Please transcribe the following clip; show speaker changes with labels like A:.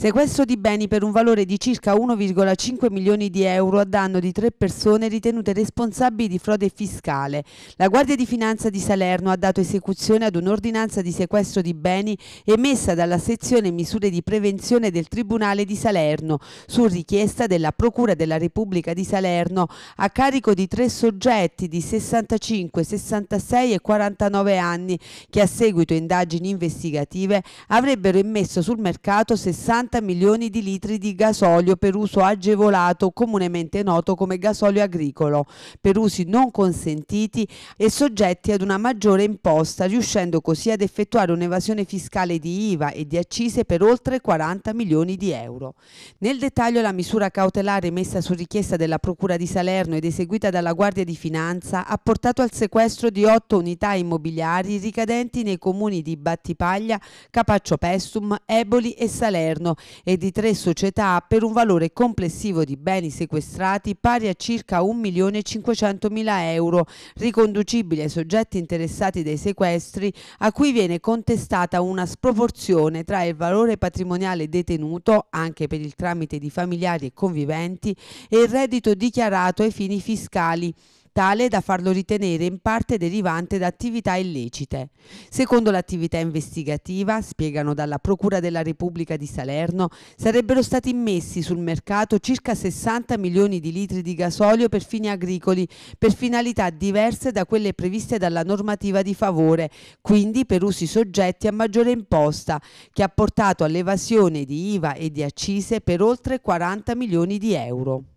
A: Sequestro di beni per un valore di circa 1,5 milioni di euro a danno di tre persone ritenute responsabili di frode fiscale. La Guardia di Finanza di Salerno ha dato esecuzione ad un'ordinanza di sequestro di beni emessa dalla sezione misure di prevenzione del Tribunale di Salerno su richiesta della Procura della Repubblica di Salerno a carico di tre soggetti di 65, 66 e 49 anni che a seguito indagini investigative avrebbero immesso sul mercato 60 70 milioni di litri di gasolio per uso agevolato comunemente noto come gasolio agricolo per usi non consentiti e soggetti ad una maggiore imposta riuscendo così ad effettuare un'evasione fiscale di IVA e di accise per oltre 40 milioni di euro. Nel dettaglio la misura cautelare messa su richiesta della Procura di Salerno ed eseguita dalla Guardia di Finanza ha portato al sequestro di 8 unità immobiliari ricadenti nei comuni di Battipaglia, Capaccio Pestum, Eboli e Salerno e di tre società per un valore complessivo di beni sequestrati pari a circa 1.500.000 euro, riconducibili ai soggetti interessati dai sequestri a cui viene contestata una sproporzione tra il valore patrimoniale detenuto, anche per il tramite di familiari e conviventi, e il reddito dichiarato ai fini fiscali tale da farlo ritenere in parte derivante da attività illecite. Secondo l'attività investigativa, spiegano dalla Procura della Repubblica di Salerno, sarebbero stati immessi sul mercato circa 60 milioni di litri di gasolio per fini agricoli, per finalità diverse da quelle previste dalla normativa di favore, quindi per usi soggetti a maggiore imposta, che ha portato all'evasione di IVA e di accise per oltre 40 milioni di euro.